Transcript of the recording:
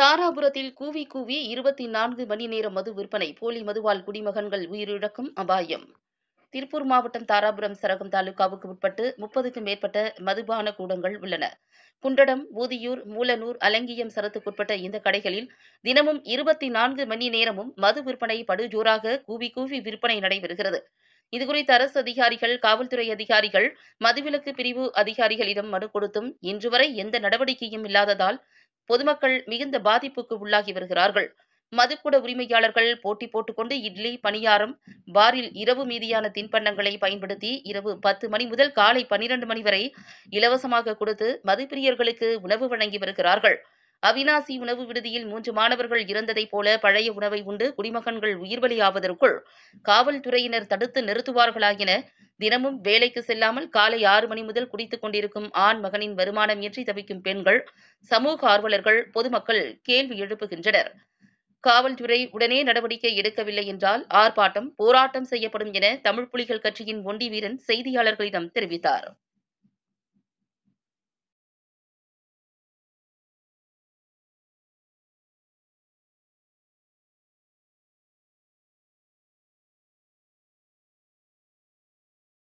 தாராபுரத்தில் கூவி கூவி இருபத்தி நான்கு மணி நேர மது விற்பனை போலி மதுவால் குடிமகன்கள் உயிரிழக்கும் அபாயம் திருப்பூர் மாவட்டம் தாராபுரம் சரகம் தாலுகாவுக்கு உட்பட்டு முப்பதுக்கும் மேற்பட்ட மதுபான கூடங்கள் உள்ளன குண்டடம் ஊதியூர் மூலனூர் அலங்கியம் சரத்துக்குட்பட்ட இந்த கடைகளில் தினமும் இருபத்தி நான்கு மணி நேரமும் மது விற்பனை படுஜோராக கூவி கூவி விற்பனை நடைபெறுகிறது இதுகுறித்து அரசு அதிகாரிகள் காவல்துறை அதிகாரிகள் மதுவிலக்கு பிரிவு அதிகாரிகளிடம் மனு கொடுத்தும் இன்று வரை எந்த நடவடிக்கையும் இல்லாததால் பொதுமக்கள் மிகுந்த பாதிப்புக்கு உள்ளாகி வருகிறார்கள் மதுக்கூட உரிமையாளர்கள் போட்டி போட்டுக்கொண்டு இட்லி பணியாரம் பாரில் இரவு மீதியான தின்பண்டங்களை பயன்படுத்தி இரவு பத்து மணி முதல் காலை பனிரெண்டு மணி வரை இலவசமாக கொடுத்து மதுப்பிரியர்களுக்கு உணவு வழங்கி வருகிறார்கள் அவினாசி உணவு விடுதியில் மூன்று மாணவர்கள் இறந்ததைப் போல பழைய உணவை உண்டு குடிமகன்கள் உயிர்வலியாவதற்குள் காவல்துறையினர் தடுத்து நிறுத்துவார்களா என தினமும் வேலைக்கு செல்லாமல் காலை ஆறு மணி முதல் குடித்துக் கொண்டிருக்கும் ஆண் மகனின் வருமானம் இன்றி தவிக்கும் பெண்கள் சமூக ஆர்வலர்கள் பொதுமக்கள் கேள்வி எழுப்புகின்றனர் காவல்துறை உடனே நடவடிக்கை எடுக்கவில்லை என்றால் ஆர்ப்பாட்டம் போராட்டம் செய்யப்படும் என தமிழ் புலிகள் கட்சியின் ஒண்டி வீரன் செய்தியாளர்களிடம் தெரிவித்தார்